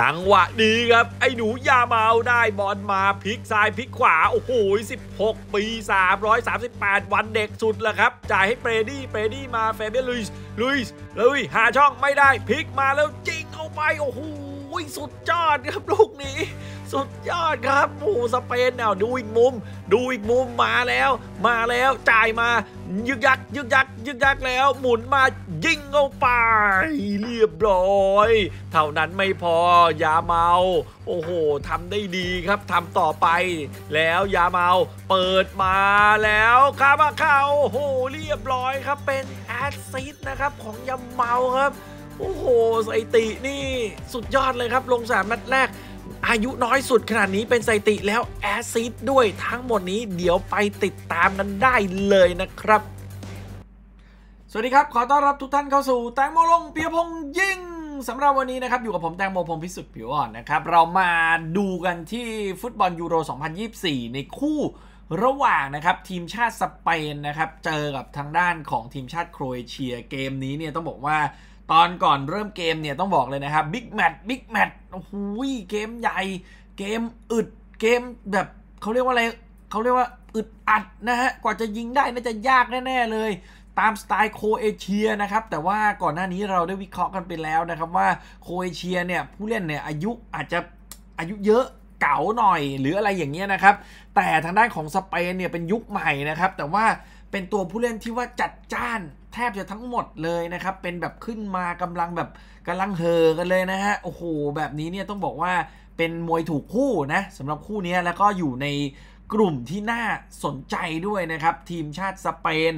จังหวะดีครับไอ้หนูยาเมาได้บอลมาพลิกซ้ายพลิกขวา โอ้โห16 ปี 338 วันเด็กสุดแล้วครับ จ่ายให้เปรดี้ เปรดี้มาเฟเบียลุยส์ลุยส์ลุยหาช่องไม่ได้พลิกมาแล้วจริงเอาไป โอ้โหสุดยอดครับลูกนี้สุดยอดครับโอ้สเปนเนี่ยดูอีกมุมดูอีกมุมมาแล้ว มาแล้วจ่ายมายึกยักยึกยักยึกยักแล้ว หมุนมายิงเข้าไป เรียบร้อย เท่านั้นไม่พอ ยาเมา โอ้โหทำได้ดีครับทำต่อไป แล้วยาเมาเปิดมาแล้วคาบาเข้าโอ้โหเรียบร้อยครับเป็นแอซิดนะครับของยาเมาครับโอ้โหสถิตินี่ สุดยอดเลยครับ ลงสามนัดแรกอายุน้อยสุดขนาดนี้เป็นสติ แล้วแอซิดด้วยทั้งหมดนี้เดี๋ยวไปติดตามกันได้เลยนะครับ สวัสดีครับ ขอต้อนรับทุกท่านเข้าสู่ แตงโมลงเปียพงยิ่งสำหรับวันนี้นะครับอยู่กับผมแตงโมพงพิสุทธิ์ผิวอ่อนนะครับ เรามาดูกันที่ฟุตบอล ยูโร 2024 ในคู่ระหว่างนะครับทีมชาติสเปนนะครับเจอกับทางด้านของทีมชาติโครเอเชียเกมนี้เนี่ยต้องบอกว่าตอนก่อนเริ่มเกมเนี่ยต้องบอกเลยนะครับบิ๊กแมตช์บิ๊กแมตช์โอ้โหเกมใหญ่ เกมอึดเกมแบบเขาเรียกว่าอะไรเขาเรียกว่าอึดอัดนะฮะกว่าจะยิงได้น่าจะยากแน่ๆเลย ตามสไตล์โคเอเชียนะครับแต่ว่าก่อนหน้านี้เราได้วิเคราะห์กันไปแล้วนะครับว่าโคเอเชียเนี่ยผู้เล่นเนี่ยอายุอาจจะอายุเยอะเก่าหน่อย หรืออะไรอย่างเงี้ยนะครับแต่ทางด้านของสเปนเนี่ยเป็นยุคใหม่นะครับแต่ว่าเป็นตัวผู้เล่นที่ว่าจัดจ้านแทบจะทั้งหมดเลยนะครับ เป็นแบบขึ้นมากำลังแบบกำลังเหอกันเลยนะฮะโอ้โหแบบนี้เนี่ยต้องบอกว่าเป็นมวยถูกคู่นะสำหรับคู่นี้แล้วก็อยู่ในกลุ่มที่น่าสนใจด้วยนะครับ ทีมชาติสเปน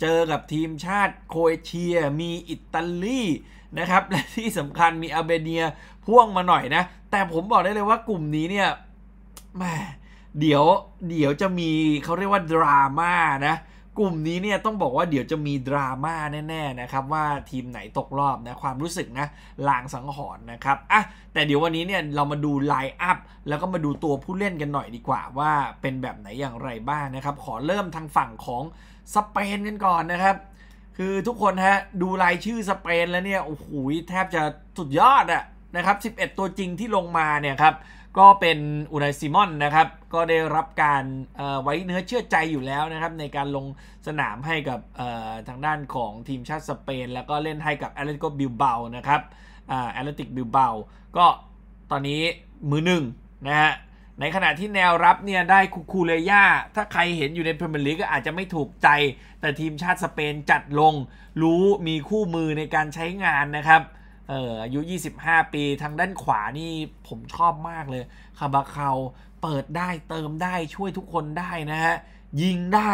เจอกับทีมชาติโครเอเชีย มีอิตาลีนะครับและที่สำคัญมีอาเบเนียพ่วงมาหน่อยนะแต่ผมบอกได้เลยว่ากลุ่มนี้เนี่ยแหมเดี๋ยวเดี๋ยวจะมีเขาเรียกว่าดราม่านะกลุ่มนี้เนี่ยต้องบอกว่าเดี๋ยวจะมีดราม่าแน่ๆนะครับว่าทีมไหนตกรอบนะความรู้สึกนะลางสังหรณ์นะครับอ่ะแต่เดี๋ยววันนี้เนี่ยเรามาดูไลน์อัพแล้วก็มาดูตัวผู้เล่นกันหน่อยดีกว่า ว่าเป็นแบบไหนอย่างไรบ้างนะครับขอเริ่มทางฝั่งของ สเปนกันก่อนนะครับ คือทุกคนฮะดูรายชื่อสเปน แล้วเนี่ยโอ้โหแทบจะสุดยอดอะนะครับ11 ตัวจริงที่ลงมาเนี่ยครับก็เป็นอุนายซิมอนนะครับ ก็ได้รับการไว้เนื้อเชื่อใจอยู่แล้วนะครับในการลงสนามให้กับทางด้านของทีมชาติสเปน แล้วก็เล่นให้กับแอตเลติกบิลเบานะครับแอตเลติกบิลเบาก็ตอนนี้มือหนึ่งนะฮะ ในขณะที่แนวรับเนี่ยได้คูคูเลย่า ถ้าใครเห็นอยู่ในพรีเมียร์ลีกก็อาจจะไม่ถูกใจ แต่ทีมชาติสเปนจัดลง รู้มีคู่มือในการใช้งานนะครับเอออายุ 25 ปี ทาง ด้าน ขวา นี่ ผม ชอบ มาก เลย คาบาคาเปิด ได้ เติม ได้ ช่วยทุกคนได้นะฮะ ยิงได้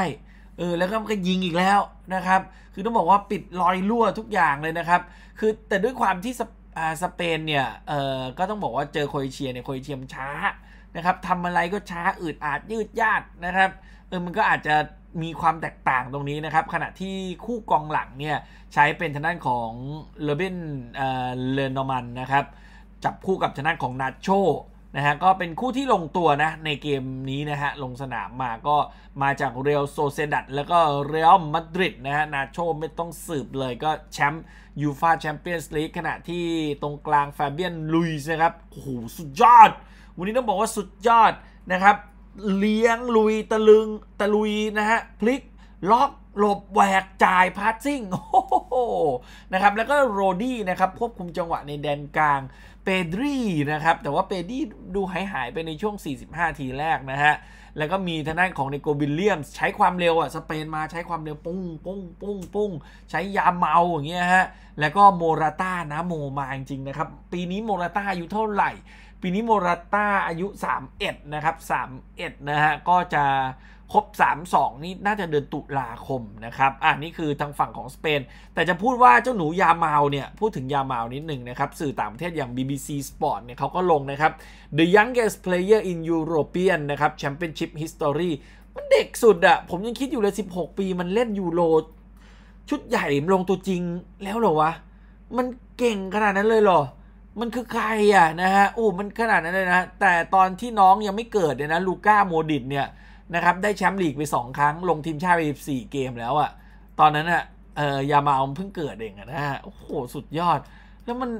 เออ แล้วก็ มัน ก็ ยิงอีกแล้ว นะครับ คือ ต้อง บอกว่า ปิด รอย รั่ว ทุกอย่าง เลยนะครับ คือ แต่ด้วยความที่สเปน เนี่ย เออ ก็ต้องบอกว่า เจอ โคยเชีย เนี่ย โคยเชียมช้า นะครับ ทำอะไรก็ ช้าอืดอาด ยืดยาด นะครับ เออ มัน ก็ อาจจะมีความแตกต่างตรงนี้นะครับ ขณะที่คู่กองหลังเนี่ย ใช้เป็นทางด้านของเลเบนเออลนนอมันนะครับ จับคู่กับทางด้านของนาโชนะฮะก็เป็นคู่ที่ลงตัวนะในเกมนี้นะฮะลงสนามมาก็มาจากเรอัลโซเซดัตแล้วก็เรอัลมาดริดนะฮะนาโชไม่ต้องสืบเลยก็แชมป์ยูฟาแชมเปี้ยนส์ลีกขณะที่ตรงกลางแฟเบียนลุยนะครับโอ้โหสุดยอด วันนี้ต้องบอกว่าสุดยอดนะครับเลี้ยงลุยตะลึงตะลุย นะฮะ พลิกล็อกหลบแหวกจ่าย พาสซิ่งโอ้โหนะครับ แล้วก็โรดี้นะครับควบคุมจังหวะในแดนกลางเปดรี่นะครับ แต่ว่าเปดรี่ดูหายหายไปในช่วง 45ที แรกนะฮะ แล้วก็มีทางด้าของเนโกบิลเลียมใช้ความเร็ว อ่ะ สเปนมาใช้ความเร็วปุ้งปุ้งปุ้งปุ้ง ใช้ยาเมาอย่างเงี้ยฮะแล้วก็โมราต้านะโมมาจริงนะครับปีนี้โมราต้าอายุเท่าไหร่ปีนี้โมราต้าอายุ 31 นะครับ 31 นะฮะก็จะครบ 32 นี่น่าจะเดือนตุลาคมนะครับ อ่านี่คือทางฝั่งของสเปน แต่จะพูดว่าเจ้าหนูยาเมาเนี่ย พูดถึงยาเมานิดหนึ่งนะครับ สื่อต่างประเทศอย่าง BBC Sport เนี่ยเขาก็ลงนะครับ The youngest player in European นะครับ Championship History มันเด็กสุดอะผมยังคิดอยู่เลย16 ปีมันเล่นยูโรชุดใหญ่ลงตัวจริงแล้วเหรอวะมันเก่งขนาดนั้นเลยเหรอมันคือใครอ่ะนะฮะโอ้มันขนาดนั้นเลยนะแต่ตอนที่น้องยังไม่เกิดเนี่ยนะลูก้าโมดิดเนี่ยนะครับ ได้แชมป์ลีกไป 2 ครั้งลงทีมชาติไปี4เกมแล้วอะ่ะ ตอนนั้นอะ่ะเออยามาเพิ่งเกิดเองอะนะฮะโอ้โหสุดยอด แล้วมัน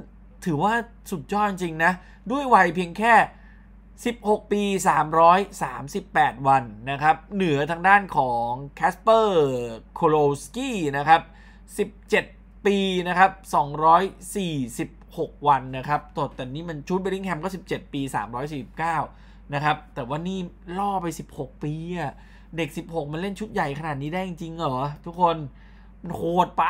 ถือว่าสุดยอดจริงนะ ด้วยวัยเพียงแค่ 16 ปี 338 วันนะครับ เหนือทางด้านของแคสเปอร์โคโลสกี้นะครับ 17 ปีนะครับ 246 6 วันนะครับตดแต่นี้มันชุดเบลลิงแฮมก็ 17 ปี 349 นะครับ แต่ว่านี่ล่อไป 16 ปีอะเด็ก 16 มันเล่นชุดใหญ่ขนาดนี้ได้จริงเหรอ ทุกคน มันโหดไป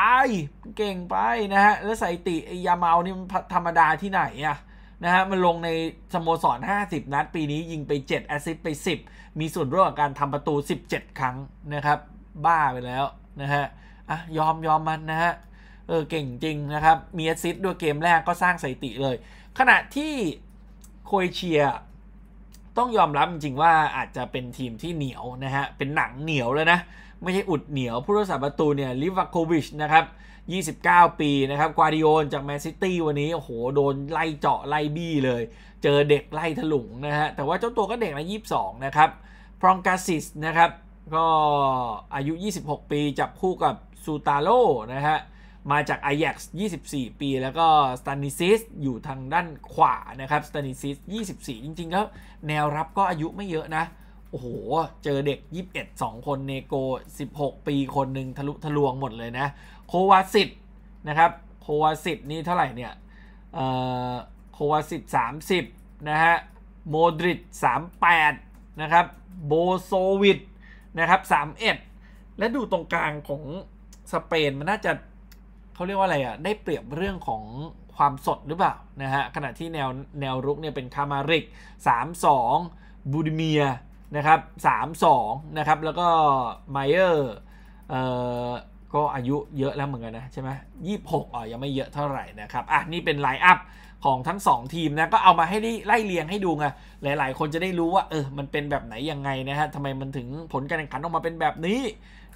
เก่งไป นะฮะ แล้วใส่ติไอยาเมานี่มัน ธรรมดาที่ไหนอะนะฮะ มันลงใน สโมสร50 นัดปีนี้ยิงไป7แอซิสไป 10 มีส่วนร่วมกับการทำประตู 17 ครั้งนะครับ บ้าไปแล้วนะฮะอ่ะยอมยอมมันนะฮะเออเก่งจริงนะครับ มีแอซิสด้วยเกมแรกก็สร้างสถิติเลย ขณะที่โคยเชีย ต้องยอมรับจริงว่าอาจจะเป็นทีมที่เหนียวนะฮะเป็นหนังเหนียวเลยนะ ไม่ใช่อุดเหนียว ผู้รักษาประตูเนี่ยลิฟวาโควิชนะครับ29 ปีนะครับกวาดิโอนจากแมนซิตี้วันนี้โอ้โหโดนไล่เจาะไล่บี้เลย เจอเด็กไล่ถลุงนะฮะแต่ว่าเจ้าตัวก็เด็กนะ 22 นะครับ พรองกาซิสนะครับ ก็อายุ 26 ปีจับคู่กับซูตาโลนะฮะมาจาก Ajax 24 ปี แล้วก็สต a นิซิสอยู่ทางด้านขวานะครับสต a นิซิส24 จริงๆแล้วแนวรับก็อายุไม่เยอะนะ โอ้โห เจอเด็ก 21 2คนเนโก16 ปีคนหนึ่งทะลุทะลวงหมดเลยนะ โควาสิตนะครับ โควาสิตนี่เท่าไหร่เนี่ยโควาสิต30 นะฮะ โมดริด38 นะครับ โบโซวิดนะครับ31 และดูตรงกลางของสเปนมันน่าจะเขาเรียกว่าอะไรอะ่ะได้เปรียบเรื่องของความสดหรือเปล่านะฮะขณะที่แนวแนวรุกเนี่ยเป็นคามาริก 3-2บูดิเมียนะครับ3-2นะครับแล้วก็ไมเออร์เอ่อก็อายุเยอะแล้วเหมือนกันนะใช่ไหมยี่หกอ๋อยังไม่เยอะเท่าไหร่นะครับอ่ะนี่เป็นไลน์อัพของทั้ง2 ทีมนะก็เอามาให้ได้ไล่เลียงให้ดูไงหลายๆคนจะได้รู้ว่าเออมันเป็นแบบไหนยังไงนะฮะทำไมมันถึงผลการแข่งขันออกมาเป็นแบบนี้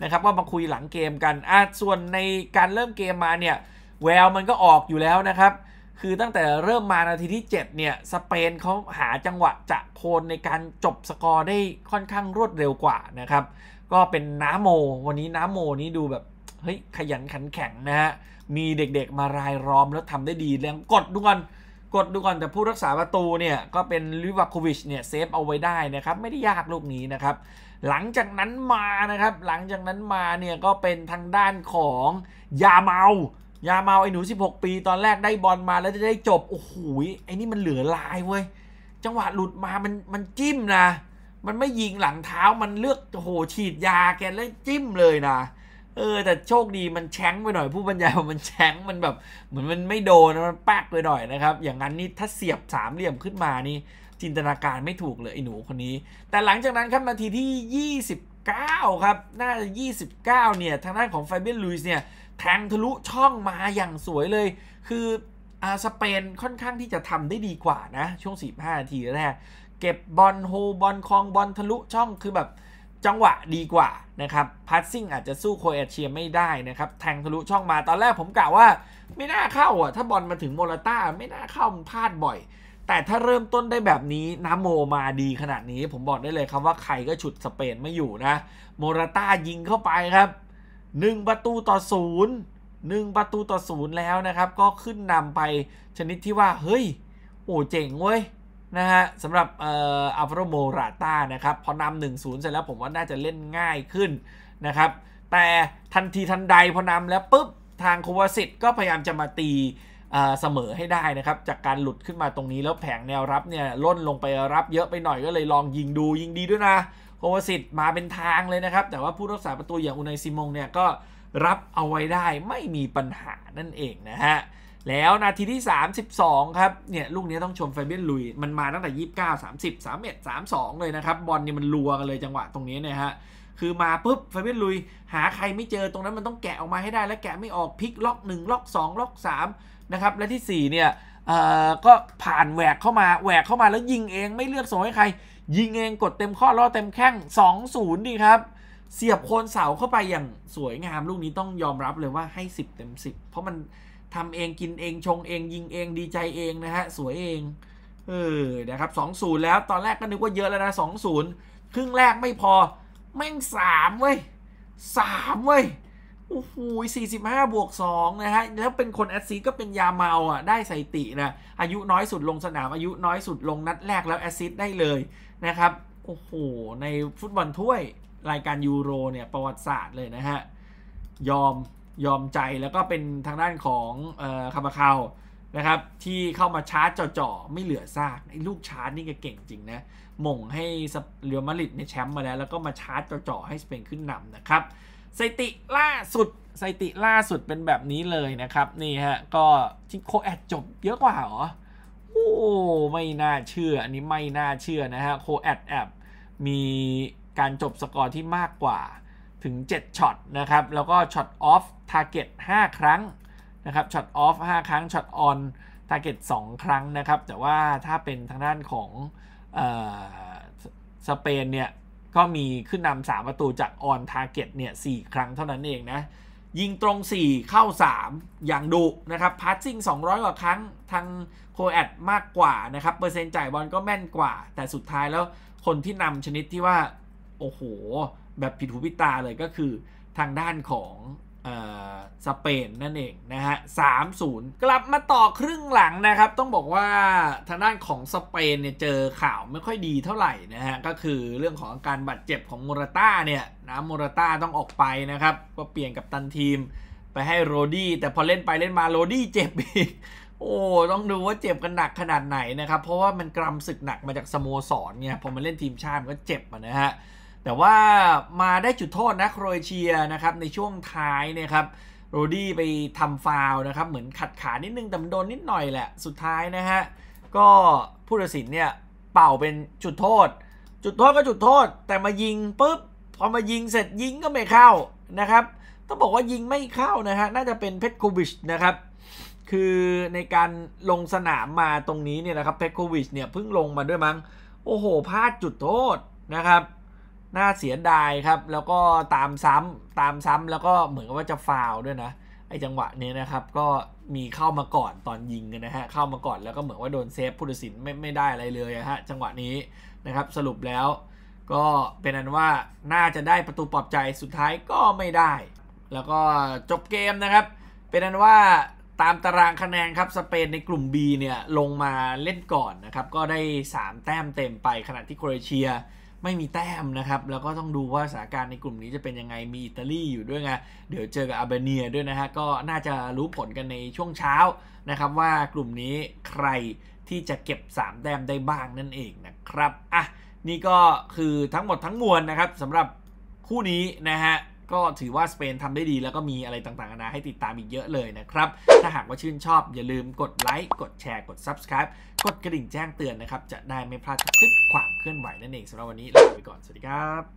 นะครับก็มาคุยหลังเกมกันอ่ะส่วนในการเริ่มเกมมาเนี่ยแววมันก็ออกอยู่แล้วนะครับ คือตั้งแต่เริ่มมานาทีที่7เนี่ย สเปนเขาหาจังหวะจะโคนในการจบสกอร์ได้ค่อนข้างรวดเร็วกว่านะครับก็เป็นน้าโม วันนี้น้าโมนี้ดูแบบเฮ้ยขยันขันแข็งนะฮะมีเด็กๆมารายล้อมแล้วทำได้ดีแล้วกดดูกันกดดูก่อนแต่ผู้รักษาประตูเนี่ยก็เป็นลิวัควิชเนี่ยเซฟเอาไว้ได้นะครับไม่ได้ยากลูกนี้นะครับ หลังจากนั้นมานะครับ หลังจากนั้นมาเนี่ยก็เป็นทางด้านของยาเมายาเมาไอ้หนู16 ปี ตอนแรกได้บอลมาแล้วจะได้จบโอ้โหไอ้นี่มันเหลือลายเว้ย จังหวะหลุดมามันมันจิ้มนะ มันไม่ยิงหลังเท้ามันเลือกโหฉีดยาแกแล้วจิ้มเลยนะเออแต่โชคดีมันแช้งไปหน่อยผู้บรรยายมันแช้งมันแบบ เหมือนมันไม่โดนมันแป๊กไปหน่อยนะครับ อย่างนั้นนี่ถ้าเสียบสามเหลี่ยมขึ้นมานี่จินตนาการไม่ถูกเลยไอ้หนูคนนี้ แต่หลังจากนั้นครับนาทีที่ 29 ครับ น่าจะ29 เนี่ย ทางด้านของไฟเบียนลุยส์เนี่ยแทงทะลุช่องมาอย่างสวยเลย คืออาสเปนค่อนข้างที่จะทำได้ดีกว่านะช่วง1 5นาทีแรกเก็บบอลโฮบอลคลองบอลทะลุช่องคือแบบจังหวะดีกว่า นะครับพัสซิ่งอาจจะสู้โคเอเชียไม่ได้ นะครับ แทงทะลุช่องมา ตอนแรกผมกล่าวว่า ไม่น่าเข้าอ่ะ ถ้าบอลมาถึงโมราต้าไม่น่าเข้าพลาดบ่อย แต่ถ้าเริ่มต้นได้แบบนี้ น้ำโมมาดีขนาด นี้ผมบอกได้เลยครับว่าใครก็ฉุดสเปนไม่อยู่นะ โมราต้ายิงเข้าไปครับ1ประตูต่อศูนย์หนึ่งประตูต่อศูนย์แล้วนะครับก็ขึ้นนำไป ชนิดที่ว่าเฮ้ย โอ้เจ๋งเว้ยนะฮะสำหรับอัลฟาโรโมราต้านะครับ พอนำหนึ่งศูนย์เสร็จแล้วผมว่าน่าจะเล่นง่ายขึ้นนะครับ แต่ทันทีทันใดพอนำแล้วปุ๊บทางโควาสิตก็พยายามจะมาตีเสมอให้ได้นะครับ จากการหลุดขึ้นมาตรงนี้แล้วแผงแนวรับเนี่ย ล่นลงไปรับเยอะไปหน่อยก็เลยลองยิงดู ยิงดีด้วยนะ โควาสิตมาเป็นทางเลยนะครับ แต่ว่าผู้รักษาประตูอย่างอุนายซิมงเนี่ยก็รับเอาไว้ได้ไม่มีปัญหานั่นเองนะฮะแล้ว นาทีที่ 32ครับเนี่ยลูกนี้ต้องชมไฟเบียนลุย มันมาตั้งแต่ 29 30 31 32 เลยนะครับบอลนี่มันรัวกันเลยจังหวะตรงนี้เนี่ยฮะคือมาปุ๊บไฟเบียนลุยหาใครไม่เจอตรงนั้นมันต้องแกะออกมาให้ได้ แล้วแกะไม่ออกพลิกล็อก 1ล็อก 2ล็อก3นะครับ และที่ 4 เนี่ยก็ผ่านแหวกเข้ามาแหวกเข้ามาแล้วยิงเอง ไม่เลือกส่งให้ ใครยิงเองกดเต็มข้อล่อเต็มแข้ง2-0ดีครับเสียบโคนเสาเข้าไปอย่างสวยงามลูกนี้ต้องยอมรับเลยว่าให้10เต็ม10เพราะมันทำเองกินเองชงเองยิงเองดีใจเองนะฮะสวยเอง เออนะครับสองศูนย์แล้วตอนแรกก็นึกว่าเยอะแล้วนะสองศูนย์ครึ่งแรกไม่พอแม่งสามเว้ยสามเว้ยโอ้โหสี่สิบห้าบวกสองนะฮะ แล้วเป็นคนแอซซีก็เป็นยาเมาอ่ะได้สตินะอายุน้อยสุดลงสนามอายุน้อยสุดลงนัดแรกแล้วแอซิได้เลยนะครับโอ้โหในฟุตบอลถ้วยรายการยูโรเนี่ยประวัติศาสตร์เลยนะฮะยอมยอมใจแล้วก็เป็นทางด้านของคาบาคาวนะครับที่เข้ามาชาร์จจ่อๆไม่เหลือซากไอ้ลูกชาร์จนี่ก็เก่งจริงนะมงให้เรียวมาริดในแชมป์มาแล้วแล้วก็มาชาร์จจ่อๆให้สเปนขึ้นนำนะครับสติล่าสุดสติล่าสุดเป็นแบบนี้เลยนะครับนี่ฮะก็ทีโคแอดจบเยอะกว่าเหรอโอ้ไม่น่าเชื่ออันนี้ไม่น่าเชื่อนะฮะโคแอดแอบมีการจบสกอร์ที่มากกว่าถึง7ช็อตนะครับแล้วก็ช็อตออฟทาร์เก็ต5ครั้งนะครับช็อตออฟ5ครั้งช็อตออนทาร์เก็ต2ครั้งนะครับแต่ว่าถ้าเป็นทางด้านของสเปนเนี่ยก็มีขึ้นนำ3ประตูจากออนทาร์เก็ตเนี่ย4ครั้งเท่านั้นเองนะยิงตรง 4 เข้า3 อย่างดุนะครับพาสซิ่ง200กว่าครั้งทางโคแอดมากกว่านะครับเปอร์เซ็นต์จ่ายบอลก็แม่นกว่า แต่สุดท้ายแล้วคนที่นำชนิดที่ว่า โอ้โหแบบผิดหูผิดตาเลยก็คือทางด้านของสเปนนั่นเองนะฮะสามศูนย์กลับมาต่อครึ่งหลังนะครับ ต้องบอกว่าทางด้านของสเปนเนี่ย เจอข่าวไม่ค่อยดีเท่าไหร่นะฮะ ก็คือเรื่องของการบาดเจ็บของโมราต้าเนี่ยนะโมราต้าต้องออกไปนะครับ ก็เปลี่ยนกับตันทีมไปให้โรดี้แต่พอเล่นไปเล่นมาโรดี้เจ็บอีก โอ้ ต้องดูว่าเจ็บกันหนักขนาดไหนนะครับ เพราะว่ามันกรำศึกหนักมาจากสโมสรเนี่ยพอมาเล่นทีมชาติก็เจ็บนะฮะแต่ว่ามาได้จุดโทษนะโครเอเชียนะครับในช่วงท้ายนะครับ โรดี้ไปทำฟาวนะครับเหมือนขัดขานิดนึงแต่โดนนิดหน่อยแหละสุดท้ายนะฮะก็ผู้ตัดสินเนี่ยเป่าเป็นจุดโทษ จุดโทษก็จุดโทษ แต่มายิงปุ๊บพอมายิงเสร็จยิงก็ไม่เข้านะครับต้องบอกว่า ยิงไม่เข้า นะฮะน่าจะเป็นเพชรโควิชนะครับคือในการลงสนามมาตรงนี้เนี่ยนะครับเพชรโควิชเนี่ยเพิ่งลงมาด้วยมั้ง โอ้โหพลาดจุดโทษนะครับน่าเสียดายครับแล้วก็ตามซ้ำตามซ้ำแล้วก็เหมือนกับว่าจะฟาวด้วยนะไอจังหวะนี้นะครับก็มีเข้ามาก่อนตอนยิงกันนะฮะเข้ามาก่อนแล้วก็เหมือนว่าโดนเซฟผู้ตัดสินไม่ไม่ได้อะไรเลยฮะจังหวะนี้นะครับสรุปแล้ว ก็เป็นอันว่าน่าจะได้ประตูปลอบใจสุดท้ายก็ไม่ได้ แล้วก็จบเกมนะครับ เป็นอันว่าตามตารางคะแนนครับสเปนในกลุ่ม B เนี่ยลงมาเล่นก่อนนะครับก็ได้ 3แต้มเต็มไปขณะที่โครเอเชียไม่มีแต้มนะครับ แล้วก็ต้องดูว่าสถานการณ์ในกลุ่มนี้จะเป็นยังไง มีอิตาลีอยู่ด้วยไง เดี๋ยวเจอกับอาเบเนียด้วยนะฮะ ก็น่าจะรู้ผลกันในช่วงเช้านะครับ ว่ากลุ่มนี้ใครที่จะเก็บ3แต้มได้บ้างนั่นเองนะครับ อ่ะ นี่ก็คือทั้งหมดทั้งมวลนะครับสำหรับคู่นี้นะฮะก็ถือว่าสเปนทำได้ดีแล้วก็มีอะไรต่างๆนะให้ติดตามอีกเยอะเลยนะครับ ถ้าหากว่าชื่นชอบอย่าลืมกดไลค์ กดแชร์ กด subscribe กดกระดิ่งแจ้งเตือนนะครับ จะได้ไม่พลาดคลิปความเคลื่อนไหวนั่นเองสำหรับวันนี้ลาไปก่อน สวัสดีครับ